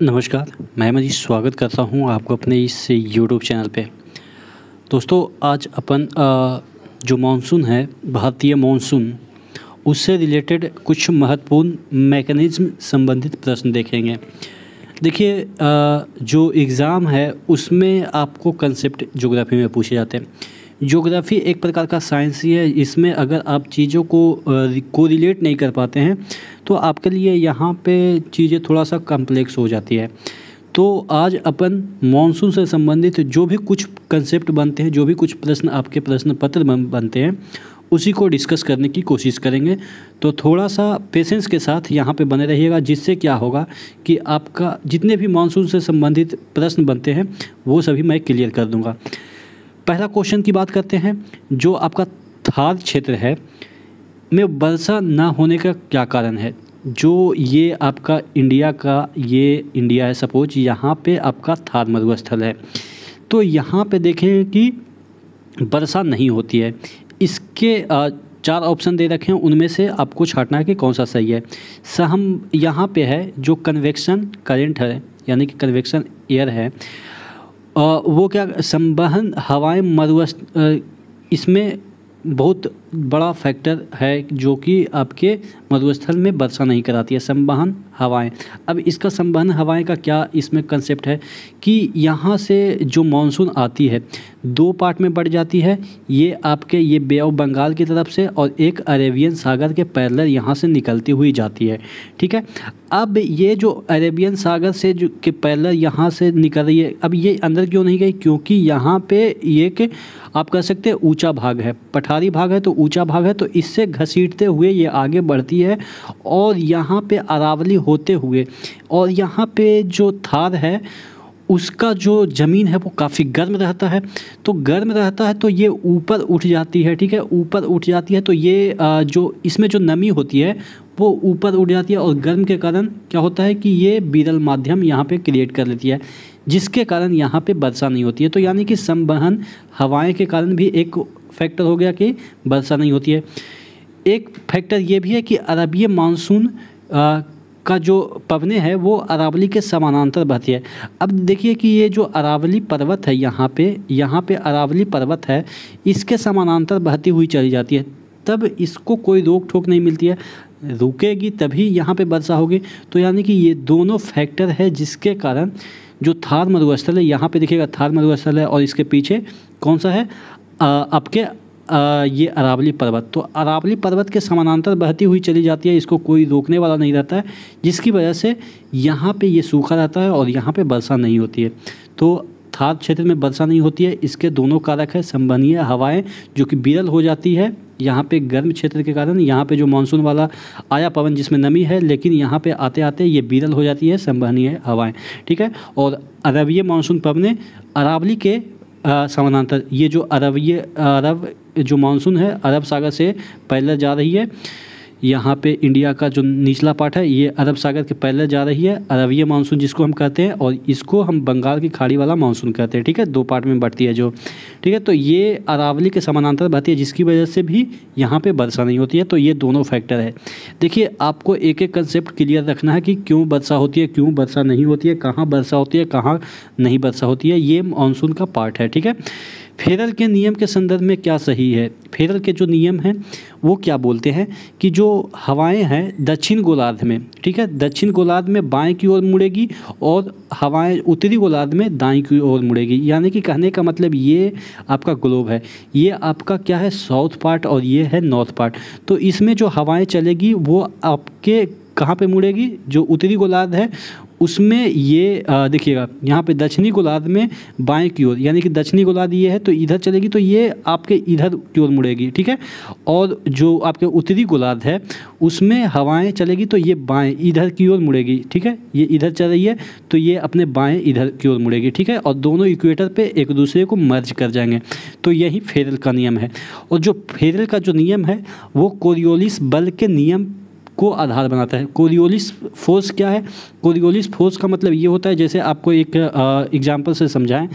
नमस्कार मैं मजी स्वागत करता हूं आपको अपने इस यूट्यूब चैनल पे दोस्तों आज अपन जो मानसून है भारतीय मानसून उससे रिलेटेड कुछ महत्वपूर्ण मैकेनिज़्म संबंधित प्रश्न देखेंगे देखिए जो एग्ज़ाम है उसमें आपको कंसेप्ट जोग्राफ़ी में पूछे जाते हैं ज्योग्राफी एक प्रकार का साइंस ही है इसमें अगर आप चीज़ों को को रिलेट नहीं कर पाते हैं तो आपके लिए यहाँ पे चीज़ें थोड़ा सा कॉम्प्लेक्स हो जाती है तो आज अपन मॉनसून से संबंधित जो भी कुछ कंसेप्ट बनते हैं जो भी कुछ प्रश्न आपके प्रश्न पत्र बनते हैं उसी को डिस्कस करने की कोशिश करेंगे तो थोड़ा सा पेशेंस के साथ यहाँ पे बने रहिएगा जिससे क्या होगा कि आपका जितने भी मानसून से संबंधित प्रश्न बनते हैं वो सभी मैं क्लियर कर दूँगा पहला क्वेश्चन की बात करते हैं जो आपका थार क्षेत्र है में वर्षा ना होने का क्या कारण है जो ये आपका इंडिया का ये इंडिया है सपोज यहाँ पे आपका थार मरुस्थल है तो यहाँ पे देखें कि वर्षा नहीं होती है इसके चार ऑप्शन दे रखे हैं उनमें से आपको छाटना है कि कौन सा सही है सहम यहाँ पे है जो कन्वेक्शन करंट है यानी कि कन्वेक्शन एयर है वो क्या संवहन हवाएं मरुस्थ इसमें बहुत बड़ा फैक्टर है जो कि आपके मरुस्थल में वर्षा नहीं कराती है संवहन हवाएं अब इसका संवहन हवाएं का क्या इसमें कंसेप्ट है कि यहाँ से जो मानसून आती है दो पार्ट में बढ़ जाती है ये आपके ये बे ऑफ बंगाल की तरफ से और एक अरेबियन सागर के पैरल यहाँ से निकलती हुई जाती है ठीक है अब ये जो अरेबियन सागर से जो के पैरलर यहाँ से निकल रही है अब ये अंदर क्यों नहीं गई क्योंकि यहाँ पे ये आप कह सकते हैं ऊंचा भाग है पठारी भाग है तो ऊंचा भाग है तो इससे घसीटते हुए ये आगे बढ़ती है और यहाँ पे अरावली होते हुए और यहाँ पे जो थार है उसका जो ज़मीन है वो काफ़ी गर्म रहता है तो गर्म रहता है तो ये ऊपर उठ जाती है ठीक है ऊपर उठ जाती है तो ये जो इसमें जो नमी होती है वो ऊपर उठ जाती है और गर्म के कारण क्या होता है कि ये बीरल माध्यम यहाँ पे क्रिएट कर लेती है जिसके कारण यहाँ पे वर्षा नहीं होती है तो यानी कि संवहन हवाएं के कारण भी एक फैक्टर हो गया कि वर्षा नहीं होती है एक फैक्टर ये भी है कि अरबी मानसून का जो पवने है वो अरावली के समानांतर बहती है अब देखिए कि ये जो अरावली पर्वत है यहाँ पे यहाँ पे अरावली पर्वत है इसके समानांतर बहती हुई चली जाती है तब इसको कोई रोक ठोक नहीं मिलती है रुकेगी तभी यहाँ पे वर्षा होगी तो यानी कि ये दोनों फैक्टर है जिसके कारण जो थार मरुस्थल है यहाँ पे देखिएगा थार मरुस्थल है और इसके पीछे कौन सा है आपके आ, ये अरावली पर्वत तो अरावली पर्वत के समानांतर बहती हुई चली जाती है इसको कोई रोकने वाला नहीं रहता है जिसकी वजह से यहाँ पे ये सूखा रहता है और यहाँ पे वर्षा नहीं होती है तो थार क्षेत्र में वर्षा नहीं होती है इसके दोनों कारक है संभनीय हवाएं जो कि बिरल हो जाती है यहाँ पे गर्म क्षेत्र के कारण यहाँ पे जो मानसून वाला आया पवन जिसमें नमी है लेकिन यहाँ पे आते आते ये बिरल हो जाती है संभनीय हवाएं ठीक है और अरबीय मानसून पवने अरावली के समानांतर ये जो अरब ये अरब जो मानसून है अरब सागर से पैदल जा रही है यहाँ पे इंडिया का जो निचला पार्ट है ये अरब सागर के पहले जा रही है अरबीय मानसून जिसको हम कहते हैं और इसको हम बंगाल की खाड़ी वाला मानसून कहते हैं ठीक है दो पार्ट में बढ़ती है जो ठीक है तो ये अरावली के समानांतर बहती है जिसकी वजह से भी यहाँ पर वर्षा नहीं होती है तो ये दोनों फैक्टर है देखिए आपको एक एक कंसेप्ट क्लियर रखना है कि क्यों वर्षा होती है क्यों वर्षा नहीं होती है कहाँ वर्षा होती है कहाँ नहीं वर्षा होती है ये मानसून का पार्ट है ठीक है फेरल के नियम के संदर्भ में क्या सही है फेरल के जो नियम हैं वो क्या बोलते हैं कि जो हवाएं हैं दक्षिण गोलार्ध में ठीक है दक्षिण गोलार्ध में बाएं की ओर मुड़ेगी और हवाएं उत्तरी गोलार्ध में दाएं की ओर मुड़ेगी यानी कि कहने का मतलब ये आपका ग्लोब है ये आपका क्या है साउथ पार्ट और ये है नॉर्थ पार्ट तो इसमें जो हवाएँ चलेगी वो आपके कहाँ पे मुड़ेगी जो उत्तरी गोलार्ध है उसमें ये देखिएगा यहाँ पे दक्षिणी गोलार्ध में बाएं की ओर यानी कि दक्षिणी गोलार्ध ये है तो इधर चलेगी तो ये आपके इधर की ओर मुड़ेगी ठीक है और जो आपके उत्तरी गोलार्ध है उसमें हवाएं चलेगी तो ये बाएं इधर की ओर मुड़ेगी ठीक है ये इधर चल रही है तो ये अपने बाएं इधर की ओर मुड़ेगी ठीक है और दोनों इक्वेटर पर एक दूसरे को मर्ज कर जाएंगे तो यही फेरल का नियम है और जो फेरल का जो नियम है वो कोरियोलिस बल के नियम को आधार बनाता है कोरियोलिस फोर्स क्या है कोरियोलिस फोर्स का मतलब ये होता है जैसे आपको एक एग्जाम्पल से समझाएं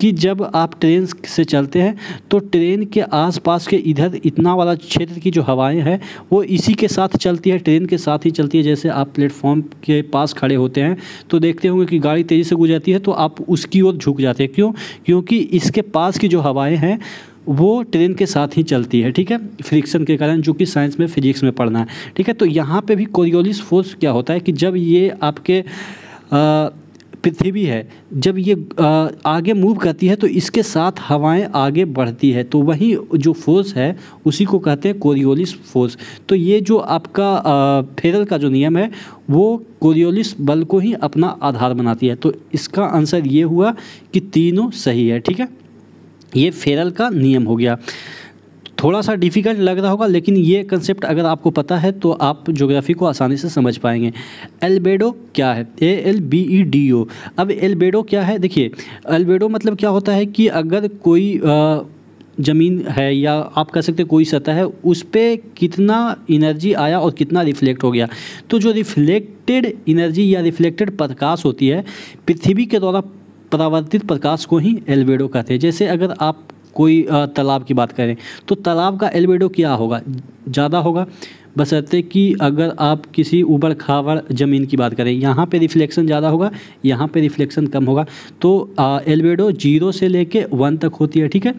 कि जब आप ट्रेन से चलते हैं तो ट्रेन के आसपास के इधर इतना वाला क्षेत्र की जो हवाएं हैं वो इसी के साथ चलती है ट्रेन के साथ ही चलती है जैसे आप प्लेटफॉर्म के पास खड़े होते हैं तो देखते होंगे कि गाड़ी तेज़ी से गुजरती है तो आप उसकी ओर झुक जाते हैं क्यों क्योंकि इसके पास की जो हवाएँ हैं वो ट्रेन के साथ ही चलती है ठीक है फ्रिक्शन के कारण जो कि साइंस में फिजिक्स में पढ़ना है ठीक है तो यहाँ पे भी कोरियोलिस फोर्स क्या होता है कि जब ये आपके पृथ्वी है जब ये आगे मूव करती है तो इसके साथ हवाएं आगे बढ़ती है तो वही जो फोर्स है उसी को कहते हैं कोरियोलिस फोर्स तो ये जो आपका फेरल का जो नियम है वो कोरियोलिस बल को ही अपना आधार बनाती है तो इसका आंसर ये हुआ कि तीनों सही है ठीक है ये फेरल का नियम हो गया थोड़ा सा डिफ़िकल्ट लग रहा होगा लेकिन ये कंसेप्ट अगर आपको पता है तो आप ज्योग्राफी को आसानी से समझ पाएंगे एल्बेडो क्या है A L B E D O अब एल्बेडो क्या है देखिए एल्बेडो मतलब क्या होता है कि अगर कोई आ, ज़मीन है या आप कह सकते कोई सतह है उस पर कितना एनर्जी आया और कितना रिफ्लेक्ट हो गया तो जो रिफ्लेक्टेड एनर्जी या रिफ्लेक्टेड प्रकाश होती है पृथ्वी के द्वारा परावर्तित प्रकाश को ही एल्बेडो कहते हैं जैसे अगर आप कोई तालाब की बात करें तो तालाब का एल्बेडो क्या होगा ज़्यादा होगा रहते कि अगर आप किसी उबड़ खावड़ ज़मीन की बात करें यहाँ पे रिफ्लेक्शन ज़्यादा होगा यहाँ पे रिफ्लेक्शन कम होगा तो एल्बेडो जीरो से लेके वन तक होती है ठीक है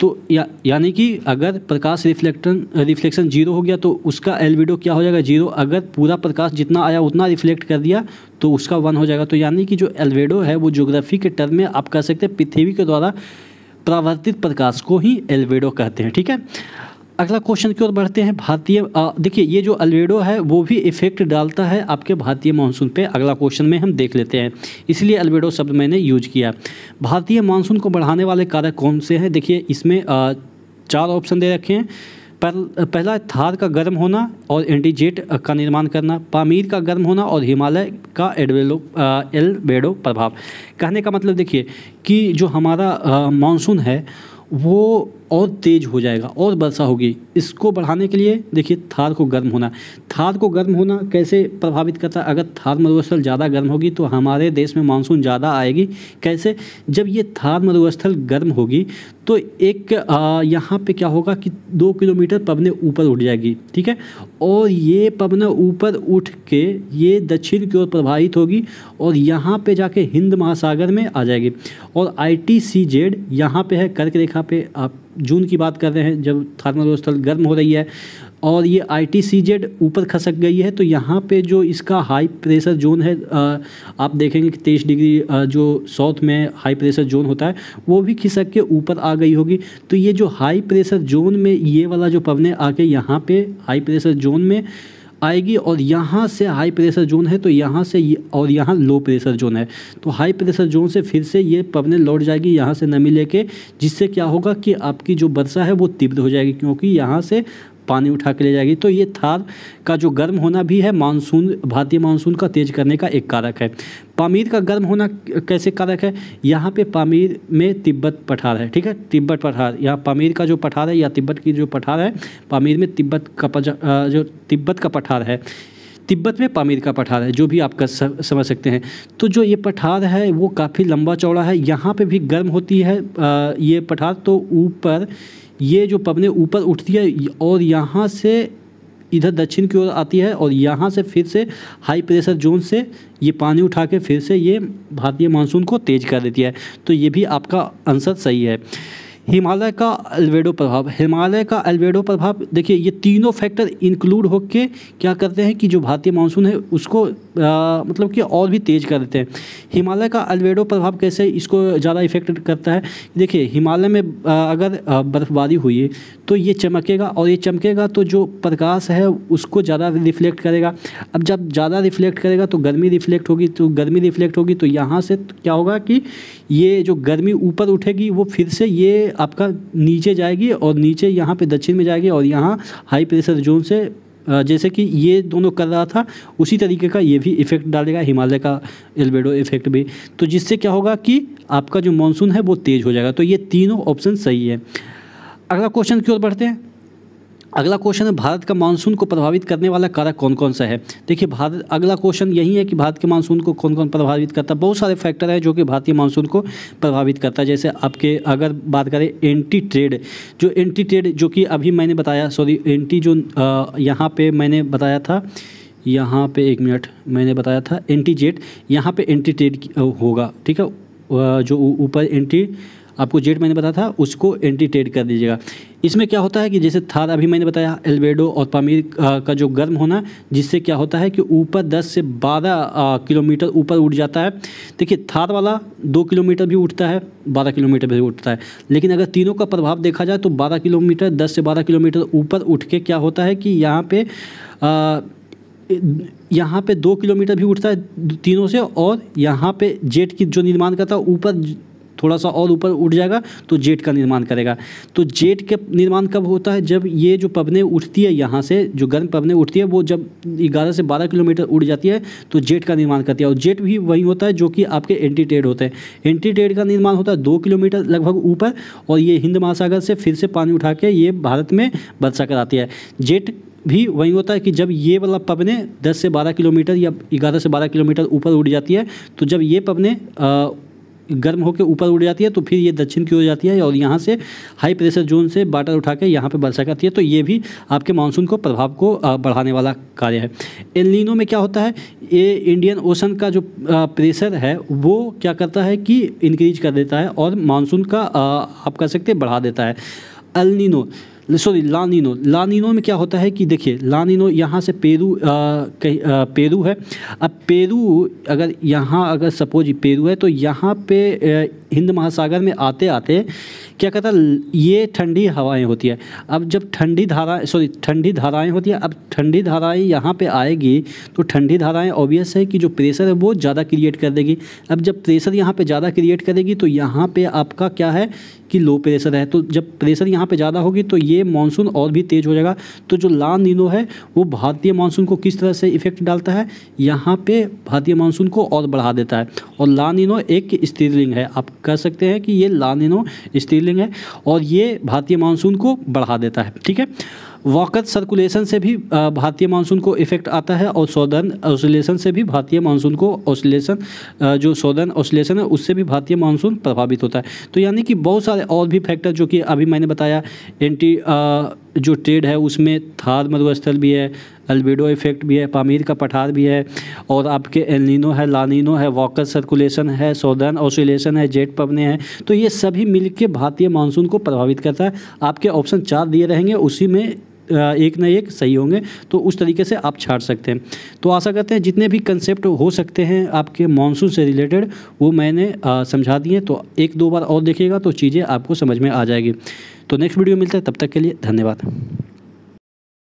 तो या यानी कि अगर प्रकाश रिफ्लेक्टन रिफ्लेक्शन जीरो हो गया तो उसका एलबीडो क्या हो जाएगा जीरो अगर पूरा प्रकाश जितना आया उतना रिफ्लेक्ट कर दिया तो उसका वन हो जाएगा तो यानी कि जो एलबीडो है वो ज्योग्राफी के टर्म में आप कह सकते हैं पृथ्वी के द्वारा प्रावर्तित प्रकाश को ही एलबीडो कहते हैं ठीक है अगला क्वेश्चन की ओर बढ़ते हैं भारतीय देखिए ये जो अल्वेडो है वो भी इफेक्ट डालता है आपके भारतीय मानसून पे अगला क्वेश्चन में हम देख लेते हैं इसलिए अल्वेडो शब्द मैंने यूज किया भारतीय मानसून को बढ़ाने वाले कारक कौन से हैं देखिए इसमें आ, चार ऑप्शन दे रखे हैं पर, पहला थार का गर्म होना और एंटीजेट का निर्माण करना पामीर का गर्म होना और हिमालय का एडवेलो एलवेडो प्रभाव कहने का मतलब देखिए कि जो हमारा मानसून है वो और तेज़ हो जाएगा और वर्षा होगी इसको बढ़ाने के लिए देखिए थार को गर्म होना थार को गर्म होना कैसे प्रभावित करता है अगर थार मरुस्थल ज़्यादा गर्म होगी तो हमारे देश में मानसून ज़्यादा आएगी कैसे जब ये थार मरुस्थल गर्म होगी तो एक यहाँ पे क्या होगा कि दो किलोमीटर पवने ऊपर उठ जाएगी ठीक है और ये पवन ऊपर उठ के ये दक्षिण की ओर प्रभावित होगी और यहाँ पे जाके हिंद महासागर में आ जाएगी और आई टी सी जेड यहाँ पर है कर्क रेखा पे आप जून की बात कर रहे हैं जब व्यवस्था गर्म हो रही है और ये आई टी सी जेड ऊपर खसक गई है तो यहाँ पे जो इसका हाई प्रेशर जोन है आप देखेंगे कि तेईस डिग्री जो साउथ में हाई प्रेशर जोन होता है वो भी खिसक के ऊपर आ गई होगी तो ये जो हाई प्रेशर जोन में ये वाला जो पवने आके यहाँ पे हाई प्रेशर जोन में आएगी और यहाँ से हाई प्रेशर जोन है तो यहाँ से ये और यहाँ लो प्रेशर जोन है तो हाई प्रेशर जोन से फिर से ये पवने लौट जाएगी यहाँ से नमी लेके जिससे क्या होगा कि आपकी जो वर्षा है वो तीव्र हो जाएगी क्योंकि यहाँ से पानी उठा के ले जाएगी तो ये थार का जो गर्म होना भी है मानसून भारतीय मानसून का तेज करने का एक कारक है पामीर का गर्म होना कैसे कारक है यहाँ पे पामीर में तिब्बत पठार है ठीक है तिब्बत पठार यहाँ पामीर का जो पठार है या तिब्बत की जो पठार है पामीर में तिब्बत का जो तिब्बत का पठार है तिब्बत में पामीर का पठार है जो भी आपका समझ सकते हैं तो जो ये पठार है वो काफ़ी लंबा चौड़ा है यहाँ पे भी गर्म होती है ये पठार तो ऊपर ये जो पवने ऊपर उठती है और यहाँ से इधर दक्षिण की ओर आती है और यहाँ से फिर से हाई प्रेशर जोन से ये पानी उठा के फिर से ये भारतीय मानसून को तेज़ कर देती है तो ये भी आपका आंसर सही है हिमालय का अल्वेडो प्रभाव हिमालय का अल्वेडो प्रभाव देखिए ये तीनों फैक्टर इंक्लूड होकर क्या करते हैं कि जो भारतीय मानसून है उसको आ, मतलब कि और भी तेज़ कर देते हैं हिमालय का अल्वेडो प्रभाव कैसे इसको ज़्यादा इफेक्ट करता है देखिए हिमालय में आ, अगर बर्फ़बारी हुई है तो ये चमकेगा और ये चमकेगा तो जो प्रकाश है उसको ज़्यादा रिफ्लेक्ट करेगा अब जब ज़्यादा रिफ्लेक्ट करेगा तो गर्मी रिफ्लेक्ट होगी तो गर्मी रिफ्लेक्ट होगी तो यहाँ से क्या होगा कि ये जो गर्मी ऊपर उठेगी वो फिर से ये आपका नीचे जाएगी और नीचे यहाँ पे दक्षिण में जाएगी और यहाँ हाई प्रेशर जोन से जैसे कि ये दोनों कर रहा था उसी तरीके का ये भी इफ़ेक्ट डालेगा हिमालय का एल्बेडो इफ़ेक्ट भी तो जिससे क्या होगा कि आपका जो मानसून है वो तेज़ हो जाएगा तो ये तीनों ऑप्शन सही है अगला क्वेश्चन की ओर बढ़ते हैं अगला क्वेश्चन है भारत का मानसून को प्रभावित करने वाला कारक कौन कौन सा है देखिए भारत अगला क्वेश्चन यही है कि भारत के मानसून को कौन कौन प्रभावित करता है बहुत सारे फैक्टर हैं जो कि भारतीय मानसून को प्रभावित करता है जैसे आपके अगर बात करें एंटी ट्रेड जो एंटी ट्रेड जो कि अभी मैंने बताया सॉरी एंटी जो यहाँ पर मैंने बताया था यहाँ पर एक मिनट मैंने बताया था एंटी जेट यहाँ पर एंटी ट्रेड होगा ठीक है जो ऊपर एंटी आपको जेट मैंने बताया था उसको एंटी टेड कर दीजिएगा इसमें क्या होता है कि जैसे थार अभी मैंने बताया एल्वेडो और पामीर का जो गर्म होना जिससे क्या होता है कि ऊपर 10 से 12 किलोमीटर ऊपर उठ जाता है देखिए थार वाला दो किलोमीटर भी उठता है 12 किलोमीटर भी उठता है लेकिन अगर तीनों का प्रभाव देखा जाए तो 12 किलोमीटर 10 से 12 किलोमीटर ऊपर उठ के क्या होता है कि यहाँ पे यहाँ पे दो किलोमीटर भी उठता है तीनों से और यहाँ पे जेट की जो निर्माण करता है ऊपर थोड़ा सा और ऊपर उठ जाएगा तो जेट का निर्माण करेगा तो जेट के निर्माण कब होता है जब ये जो पवने उठती है यहाँ से जो गर्म पवने उठती है वो जब ग्यारह से बारह किलोमीटर उड़ जाती है तो जेट का निर्माण करती है और जेट भी वही होता है जो कि आपके एंटी टेड होते हैं एंटी टेड का निर्माण होता है दो किलोमीटर लगभग ऊपर और ये हिंद महासागर से फिर से पानी उठा के ये भारत में वर्षा कराती है जेट भी वही होता है कि जब ये वाला पवने 10 से 12 किलोमीटर या 11 से 12 किलोमीटर ऊपर उड़ जाती है तो जब ये पवने गर्म होकर ऊपर उड़ जाती है तो फिर ये दक्षिण की ओर जाती है और यहाँ से हाई प्रेशर जोन से बाटर उठा के यहाँ पर वर्षा करती है तो ये भी आपके मानसून को प्रभाव को बढ़ाने वाला कार्य है एलिनो में क्या होता है ये इंडियन ओशन का जो प्रेशर है वो क्या करता है कि इंक्रीज कर देता है और मानसून का आप कह सकते बढ़ा देता है एलिनो सॉरी लानिनो लानिनो में क्या होता है कि देखिए लानिनो यहाँ से पेरू पेरू है अब पेरू अगर यहाँ अगर सपोज पेरू है तो यहाँ पे हिंद महासागर में आते आते क्या कहता है ये ठंडी हवाएं होती है अब जब ठंडी धारा सॉरी ठंडी धाराएं होती है अब ठंडी धाराएं यहाँ पे आएगी तो ठंडी धाराएं ऑब्वियस है कि जो प्रेशर है वो ज़्यादा क्रिएट कर देगी अब जब प्रेशर यहाँ पे ज़्यादा क्रिएट करेगी तो यहाँ पे आपका क्या है कि लो प्रेशर है तो जब प्रेशर यहाँ पे ज़्यादा होगी तो ये मानसून और भी तेज़ हो जाएगा तो जो लान नीनो है वो भारतीय मानसून को किस तरह से इफेक्ट डालता है यहाँ पे भारतीय मानसून को और बढ़ा देता है और लान नीनो एक स्त्रीलिंग है आप कह सकते हैं कि ये लान नीनो स्त्रीलिंग फीलिंग है और ये भारतीय मानसून को बढ़ा देता है ठीक है वाकत सर्कुलेशन से भी भारतीय मानसून को इफेक्ट आता है और सौदर्न ऑसोलेशन से भी भारतीय मानसून को ऑसोलेशन जो सौदर्न ऑसोलेशन है उससे भी भारतीय मानसून प्रभावित होता है तो यानी कि बहुत सारे और भी फैक्टर जो कि अभी मैंने बताया एंटी जो ट्रेड है उसमें थार मरुस्थल भी है अल्बिडो इफेक्ट भी है पामीर का पठार भी है और आपके एलिनो है लानिनो है वॉकर सर्कुलेशन है सोदर्न ऑसिलेशन है जेट पवने हैं तो ये सभी मिल भारतीय मानसून को प्रभावित करता है आपके ऑप्शन चार दिए रहेंगे उसी में एक ना एक सही होंगे तो उस तरीके से आप छाट सकते हैं तो आशा करते हैं जितने भी कंसेप्ट हो सकते हैं आपके मानसून से रिलेटेड वो मैंने समझा दिए तो एक दो बार और देखिएगा तो चीज़ें आपको समझ में आ जाएगी तो नेक्स्ट वीडियो मिलता है तब तक के लिए धन्यवाद